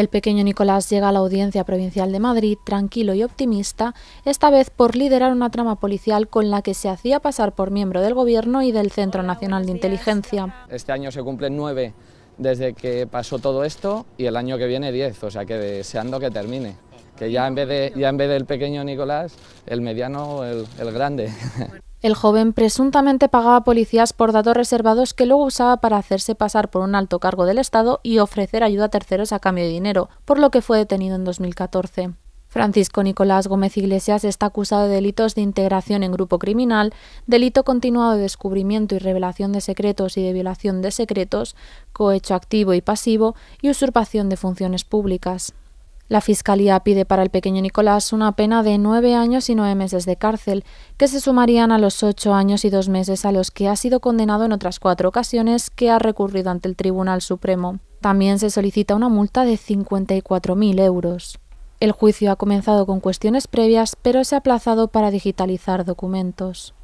El pequeño Nicolás llega a la audiencia provincial de Madrid tranquilo y optimista, esta vez por liderar una trama policial con la que se hacía pasar por miembro del Gobierno y del Centro Nacional de Inteligencia. Este año se cumplen nueve desde que pasó todo esto y el año que viene diez, o sea que deseando que termine que ya en vez de ya en vez del pequeño Nicolás, el mediano, el, el grande. El joven presuntamente pagaba a policías por datos reservados que luego usaba para hacerse pasar por un alto cargo del Estado y ofrecer ayuda a terceros a cambio de dinero, por lo que fue detenido en 2014. Francisco Nicolás Gómez Iglesias está acusado de delitos de integración en grupo criminal, delito continuado de descubrimiento y revelación de secretos y de violación de secretos, cohecho activo y pasivo y usurpación de funciones públicas. La Fiscalía pide para el pequeño Nicolás una pena de nueve años y nueve meses de cárcel, que se sumarían a los ocho años y dos meses a los que ha sido condenado en otras cuatro ocasiones que ha recurrido ante el Tribunal Supremo. También se solicita una multa de 54.000 euros. El juicio ha comenzado con cuestiones previas, pero se ha aplazado para digitalizar documentos.